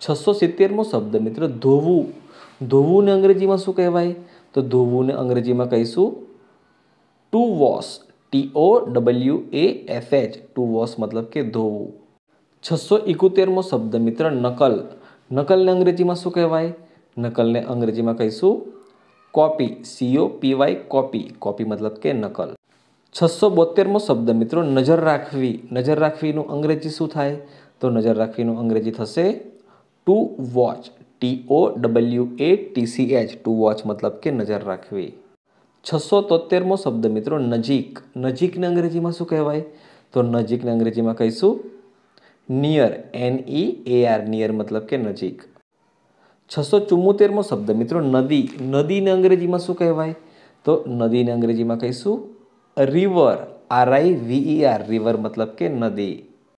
છસો સિત્તેરમો શબ્દ મિત્ર ધોવું ધોવુંને અંગ્રેજીમાં શું કહેવાય તો ધોવુંને અંગ્રેજીમાં કહીશું to wash T O W A F H to wash મતલબ કે ધોવું છસો ઇકોતેરમો શબ્દ મિત્ર નકલ નકલને અંગ્રેજીમાં શું કહેવાય નકલને અંગ્રેજીમાં કહીશું copy CO PY copy copy મતલબ કે નકલ છસો બોતેરમો શબ્દ મિત્રો નજર રાખવી નજર રાખવીનું અંગ્રેજી શું થાય તો નજર રાખવીનું અંગ્રેજી થશે to watch T O W A T C H to watch મતલબ કે નજર રાખવી છસો તોતેરમો શબ્દ મિત્રો નજીક નજીકને અંગ્રેજીમાં શું કહેવાય તો નજીકને અંગ્રેજીમાં કહીશું near N E A R near મતલબ કે નજીક છસો ચુમ્મોતેરમો શબ્દ મિત્રો નદી નદીને અંગ્રેજીમાં શું કહેવાય તો નદીને અંગ્રેજીમાં કહીશું river R I V E R river મતલબ કે નદી